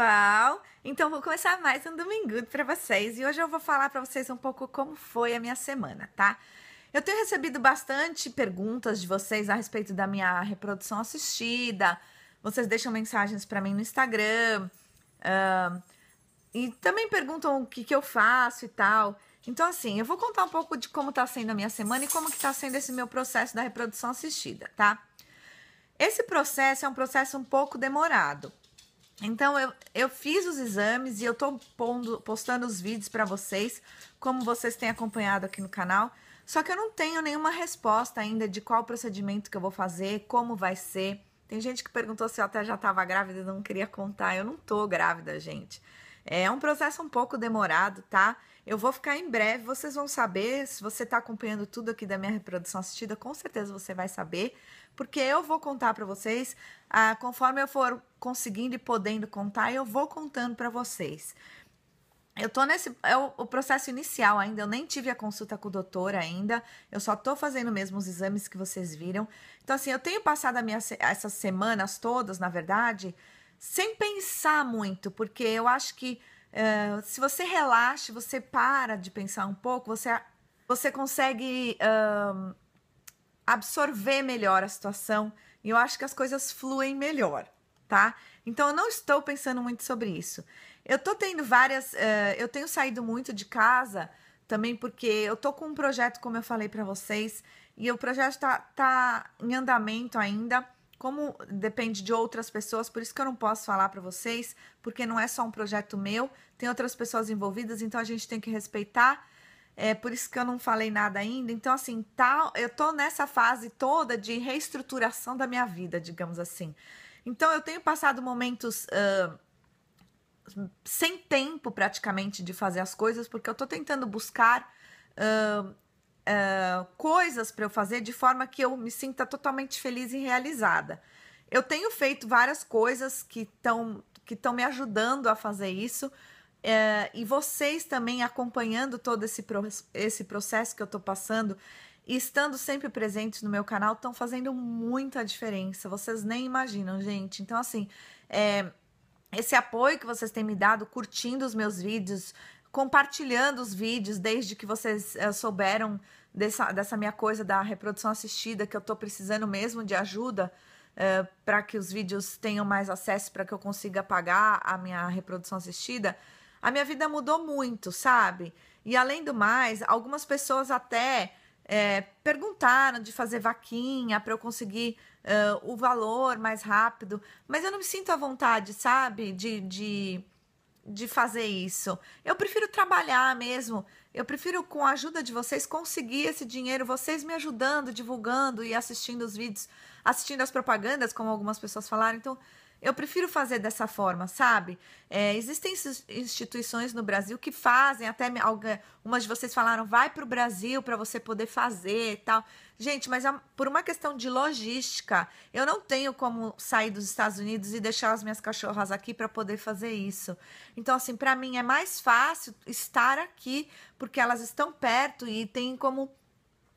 Carnaval. Então vou começar mais um domingo para vocês e hoje eu vou falar para vocês um pouco como foi a minha semana, tá? Eu tenho recebido bastante perguntas de vocês a respeito da minha reprodução assistida. Vocês deixam mensagens para mim no Instagram uh, e também perguntam o que, que eu faço e tal. Então, assim, eu vou contar um pouco de como está sendo a minha semana e como que tá sendo esse meu processo da reprodução assistida, tá? Esse processo é um processo um pouco demorado. Então eu, eu fiz os exames e eu tô pondo, postando os vídeos para vocês, como vocês têm acompanhado aqui no canal. Só que eu não tenho nenhuma resposta ainda de qual procedimento que eu vou fazer, como vai ser. Tem gente que perguntou se eu até já estava grávida e não queria contar. Eu não tô grávida, gente. É um processo um pouco demorado, tá? Eu vou ficar em breve, vocês vão saber. Se você está acompanhando tudo aqui da minha reprodução assistida, com certeza você vai saber, porque eu vou contar para vocês, ah, conforme eu for conseguindo e podendo contar, eu vou contando para vocês. Eu tô nesse. É o, o, processo inicial ainda, eu nem tive a consulta com o doutor ainda. Eu só tô fazendo mesmo os exames que vocês viram. Então, assim, eu tenho passado minha, essas semanas todas, na verdade, sem pensar muito, porque eu acho que uh, se você relaxa, você para de pensar um pouco, você, você consegue uh, absorver melhor a situação e eu acho que as coisas fluem melhor, tá? Então eu não estou pensando muito sobre isso. Eu tô tendo várias. Uh, eu tenho saído muito de casa também porque eu tô com um projeto, como eu falei para vocês, e o projeto tá, tá em andamento ainda. Como depende de outras pessoas, por isso que eu não posso falar para vocês, porque não é só um projeto meu, tem outras pessoas envolvidas, então a gente tem que respeitar. É por isso que eu não falei nada ainda. Então, assim, tal, tá, eu tô nessa fase toda de reestruturação da minha vida, digamos assim. Então, eu tenho passado momentos uh, sem tempo praticamente de fazer as coisas, porque eu tô tentando buscar uh, uh, coisas para eu fazer de forma que eu me sinta totalmente feliz e realizada. Eu tenho feito várias coisas que estão que estão me ajudando a fazer isso. É, e vocês também acompanhando todo esse, pro, esse processo que eu estou passando e estando sempre presentes no meu canal estão fazendo muita diferença. Vocês nem imaginam, gente. Então, assim, é, esse apoio que vocês têm me dado, curtindo os meus vídeos, compartilhando os vídeos desde que vocês eh, souberam dessa, dessa minha coisa da reprodução assistida, que eu estou precisando mesmo de ajuda é, eh, para que os vídeos tenham mais acesso, para que eu consiga pagar a minha reprodução assistida. A minha vida mudou muito, sabe? E além do mais, algumas pessoas até é, perguntaram de fazer vaquinha para eu conseguir uh, o valor mais rápido, mas eu não me sinto à vontade, sabe? De, de de fazer isso. Eu prefiro trabalhar mesmo. Eu prefiro, com a ajuda de vocês, conseguir esse dinheiro, vocês me ajudando, divulgando e assistindo os vídeos, assistindo as propagandas, como algumas pessoas falaram. Então, eu prefiro fazer dessa forma, sabe? É, existem instituições no Brasil que fazem, até algumas de vocês falaram, vai para o Brasil para você poder fazer e tal. Gente, mas por uma questão de logística, eu não tenho como sair dos Estados Unidos e deixar as minhas cachorras aqui para poder fazer isso. Então, assim, para mim é mais fácil estar aqui, porque elas estão perto e tem como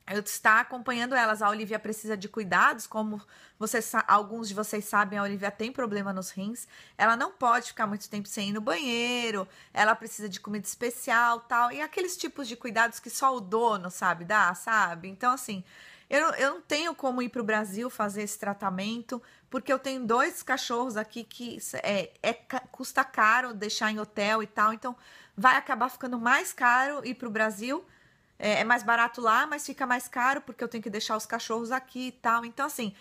eu está acompanhando elas. A Olivia precisa de cuidados, como vocês, alguns de vocês sabem, a Olivia tem problema nos rins. Ela não pode ficar muito tempo sem ir no banheiro. Ela precisa de comida especial, tal, e aqueles tipos de cuidados que só o dono sabe dar, sabe? Então assim, eu, eu não tenho como ir para o Brasil fazer esse tratamento, porque eu tenho dois cachorros aqui que é, é custa caro deixar em hotel e tal. Então vai acabar ficando mais caro ir para o Brasil é, é mais barato lá, mas fica mais caro porque eu tenho que deixar os cachorros aqui e tal. Então, assim,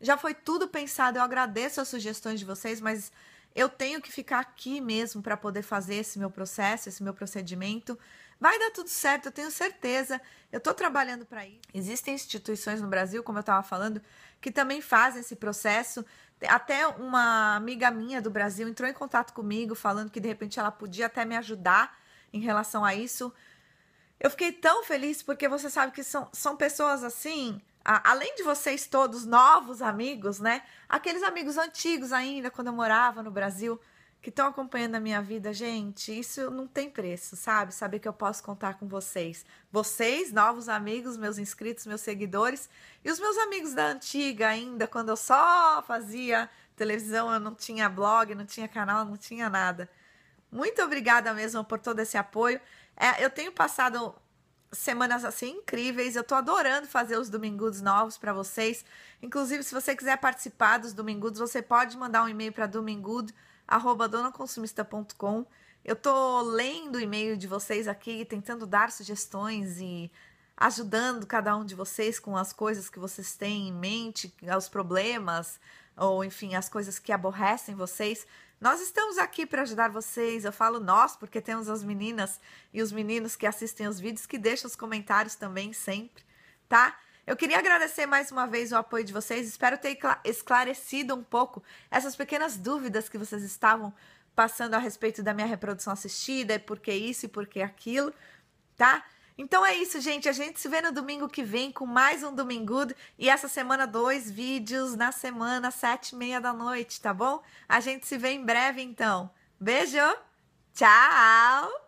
já foi tudo pensado. Eu agradeço as sugestões de vocês, mas eu tenho que ficar aqui mesmo para poder fazer esse meu processo, esse meu procedimento. Vai dar tudo certo, eu tenho certeza. Eu estou trabalhando para isso. Existem instituições no Brasil, como eu estava falando, que também fazem esse processo. Até uma amiga minha do Brasil entrou em contato comigo, falando que de repente ela podia até me ajudar em relação a isso. Eu fiquei tão feliz porque você sabe que são, são pessoas assim, a, além de vocês todos novos amigos, né? Aqueles amigos antigos ainda, quando eu morava no Brasil, que estão acompanhando a minha vida, gente, isso não tem preço, sabe? Saber que eu posso contar com vocês. Vocês, novos amigos, meus inscritos, meus seguidores, e os meus amigos da antiga ainda, quando eu só fazia televisão, eu não tinha blog, não tinha canal, não tinha nada. Muito obrigada mesmo por todo esse apoio. É, eu tenho passado semanas assim incríveis. Eu tô adorando fazer os domingudos novos para vocês. Inclusive, se você quiser participar dos domingudos, você pode mandar um e-mail para domingudo@donaconsumista.com. Eu tô lendo o e-mail de vocês aqui, tentando dar sugestões e ajudando cada um de vocês com as coisas que vocês têm em mente, os problemas, ou enfim, as coisas que aborrecem vocês. Nós estamos aqui para ajudar vocês. Eu falo nós porque temos as meninas e os meninos que assistem os vídeos que deixam os comentários também sempre, tá? Eu queria agradecer mais uma vez o apoio de vocês. Espero ter esclarecido um pouco essas pequenas dúvidas que vocês estavam passando a respeito da minha reprodução assistida, e por que isso e por que aquilo, tá? Então é isso, gente. A gente se vê no domingo que vem com mais um Domingudo. E essa semana, dois vídeos na semana, sete e meia da noite, tá bom? A gente se vê em breve, então. Beijo! Tchau!